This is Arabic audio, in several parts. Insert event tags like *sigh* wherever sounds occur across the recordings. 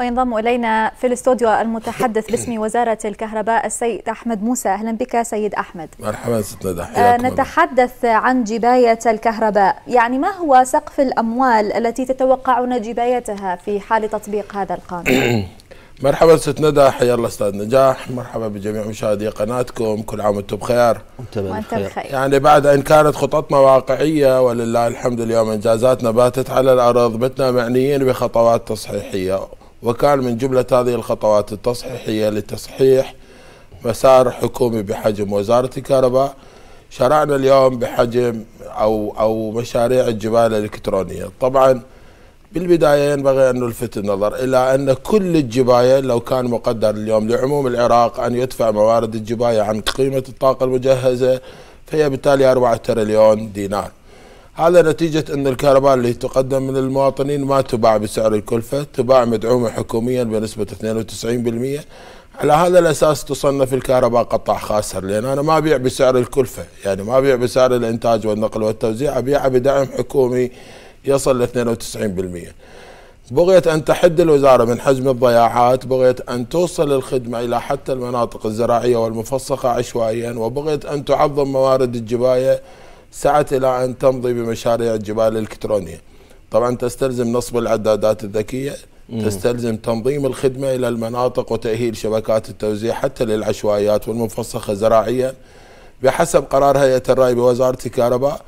وينضم إلينا في الاستوديو المتحدث باسم وزارة الكهرباء السيد أحمد موسى أهلا بك سيد أحمد مرحبا ست ندى آه، نتحدث عن جباية الكهرباء يعني ما هو سقف الأموال التي تتوقعون جبايتها في حال تطبيق هذا القانون *clears throat* مرحبا ست ندى حيا الله استاذ نجاح مرحبا بجميع مشاهدي قناتكم كل عام وانتم بخير وانت بخير يعني بعد ان كانت خططنا واقعيه ولله الحمد اليوم انجازاتنا باتت على الارض بتنا معنيين بخطوات تصحيحيه وكان من جملة هذه الخطوات التصحيحية لتصحيح مسار حكومي بحجم وزارة الكهرباء شرعنا اليوم بحجم أو أو مشاريع الجبال الإلكترونية طبعا بالبداية ينبغي أن نلفت النظر إلى أن كل الجباية لو كان مقدر اليوم لعموم العراق أن يدفع موارد الجباية عن قيمة الطاقة المجهزة فهي بالتالي 4 تريليون دينار هذا نتيجة أن الكهرباء اللي تقدم من المواطنين ما تباع بسعر الكلفة تباع مدعومة حكوميا بنسبة 92% على هذا الأساس تصنف الكهرباء قطاع خاسر لأن أنا ما أبيع بسعر الكلفة يعني ما أبيع بسعر الإنتاج والنقل والتوزيع أبيعه بدعم حكومي يصل ل 92% بغيت أن تحد الوزارة من حجم الضياعات بغيت أن توصل الخدمة إلى حتى المناطق الزراعية والمفصخة عشوائيا وبغيت أن تعظم موارد الجباية سعت إلى أن تمضي بمشاريع الجبال الإلكترونية طبعا تستلزم نصب العدادات الذكية مم. تستلزم تنظيم الخدمة إلى المناطق وتأهيل شبكات التوزيع حتى للعشوائيات والمفصخه زراعيا بحسب قرار هيئة الرأي بوزارة الكهرباء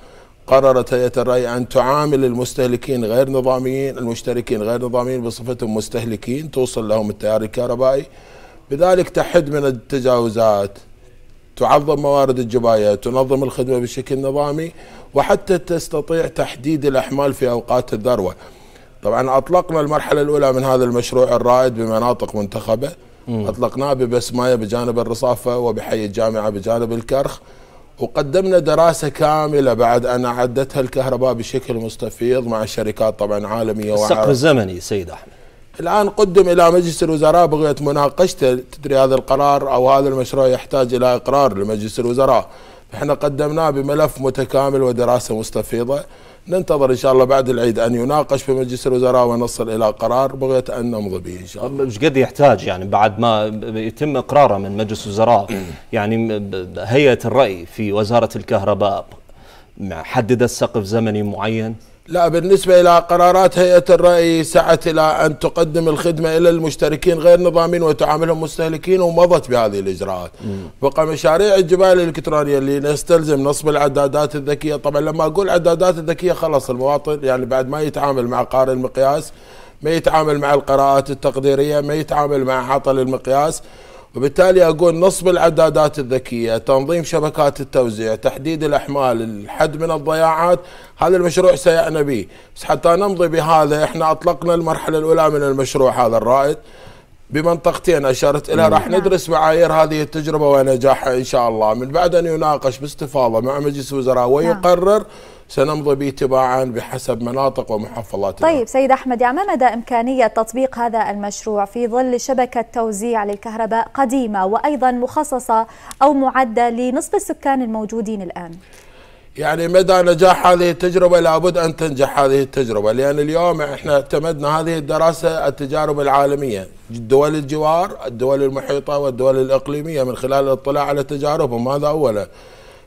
قررت هيئة الرأي أن تعامل المستهلكين غير نظاميين المشتركين غير نظاميين بصفتهم مستهلكين توصل لهم التيار الكهربائي بذلك تحد من التجاوزات تعظم موارد الجبايه، تنظم الخدمه بشكل نظامي وحتى تستطيع تحديد الاحمال في اوقات الذروه. طبعا اطلقنا المرحله الاولى من هذا المشروع الرائد بمناطق منتخبه اطلقناه ببسمايه بجانب الرصافه وبحي الجامعه بجانب الكرخ وقدمنا دراسه كامله بعد ان اعدتها الكهرباء بشكل مستفيض مع شركات طبعا عالميه السقف الزمني سيد احمد الآن قدم إلى مجلس الوزراء بغية مناقشته تدري هذا القرار أو هذا المشروع يحتاج إلى إقرار لمجلس الوزراء احنا قدمناه بملف متكامل ودراسة مستفيضة ننتظر ان شاء الله بعد العيد ان يناقش في مجلس الوزراء ونصل الى قرار بغيه ان نمضي به ان شاء الله. ايش قد يحتاج يعني بعد ما يتم اقراره من مجلس الوزراء *coughs* يعني هيئه الراي في وزاره الكهرباء حددت سقف زمني معين لا بالنسبة إلى قرارات هيئة الرأي سعت إلى أن تقدم الخدمة إلى المشتركين غير نظامين وتعاملهم مستهلكين ومضت بهذه الإجراءات بقى مشاريع الجبال الإلكترونية اللي نستلزم نصب العدادات الذكية طبعا لما أقول عدادات الذكية خلاص المواطن يعني بعد ما يتعامل مع قارئ المقياس ما يتعامل مع القراءات التقديرية ما يتعامل مع عطل المقياس وبالتالي اقول نصب الاعدادات الذكيه، تنظيم شبكات التوزيع، تحديد الاحمال، الحد من الضياعات، هذا المشروع سيعنى به، بس حتى نمضي بهذا احنا اطلقنا المرحله الاولى من المشروع هذا الرائد بمنطقتين أشرت إلى نعم. راح نعم. ندرس معايير هذه التجربة ونجاحها إن شاء الله من بعد أن يناقش باستفاضة مع مجلس الوزراء نعم. ويقرر سنمضي به تباعا بحسب مناطق ومحافظات طيب سيد أحمد يعني ما مدى إمكانية تطبيق هذا المشروع في ظل شبكة توزيع للكهرباء قديمة وأيضا مخصصة أو معدة لنصف السكان الموجودين الآن؟ يعني مدى نجاح هذه التجربة لابد أن تنجح هذه التجربة لأن اليوم إحنا اعتمدنا هذه الدراسة التجارب العالمية دول الجوار الدول المحيطة والدول الإقليمية من خلال الاطلاع على تجاربهم هذا أولا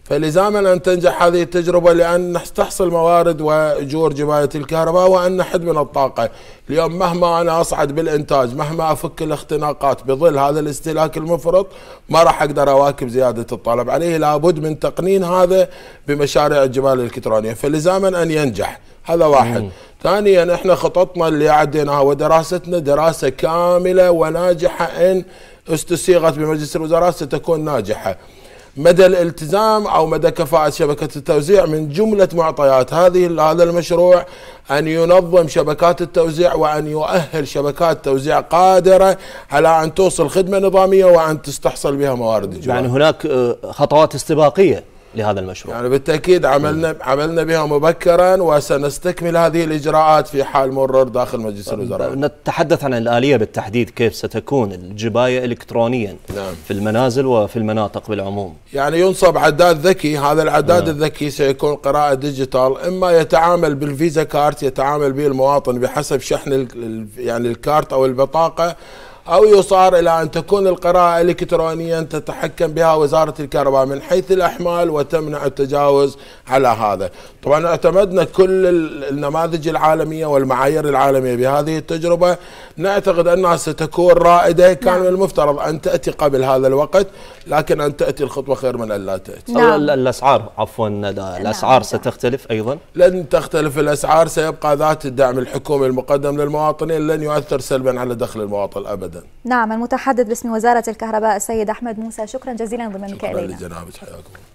فلزاما أن تنجح هذه التجربة لأن تحصل موارد وأجور جماية الكهرباء وأن نحد من الطاقة اليوم مهما أنا أصعد بالإنتاج مهما أفك الاختناقات بظل هذا الاستهلاك المفرط ما راح أقدر أواكب زيادة الطلب عليه يعني لابد من تقنين هذا بمشاريع الجمال الإلكترونية فلزاما أن ينجح هذا واحد ثانيا احنا خططنا اللي عديناها ودراستنا دراسة كاملة وناجحة ان استسيغت بمجلس الوزراء ستكون ناجحة مدى الالتزام او مدى كفاءه شبكه التوزيع من جمله معطيات هذه هذا المشروع ان ينظم شبكات التوزيع وان يؤهل شبكات توزيع قادره على ان توصل خدمه نظاميه وان تستحصل بها موارد الجوار. يعني هناك آه، خطوات استباقيه لهذا المشروع يعني بالتأكيد عملنا عملنا بها مبكرا وسنستكمل هذه الإجراءات في حال مرر داخل مجلس الوزراء نتحدث عن الآلية بالتحديد كيف ستكون الجباية إلكترونيا نعم. في المنازل وفي المناطق بالعموم يعني ينصب عداد ذكي هذا العداد نعم. الذكي سيكون قراءة ديجيتال إما يتعامل بالفيزا كارت يتعامل به المواطن بحسب شحن يعني الكارت أو البطاقة أو يصار إلى أن تكون القراءة إلكترونيا تتحكم بها وزارة الكهرباء من حيث الأحمال وتمنع التجاوز على هذا طبعا اعتمدنا كل النماذج العالمية والمعايير العالمية بهذه التجربة نعتقد أنها ستكون رائدة كان نعم. من المفترض أن تأتي قبل هذا الوقت لكن أن تأتي الخطوة خير من أن لا تأتي نعم. الأسعار عفوا نعم. الأسعار نعم. ستختلف أيضا لن تختلف الأسعار سيبقى ذات الدعم الحكومي المقدم للمواطنين لن يؤثر سلبا على دخل المواطن أبدا نعم المتحدث باسم وزارة الكهرباء السيد أحمد موسى شكرا جزيلا ضمنك إلينا شكرا لجنابك حياكم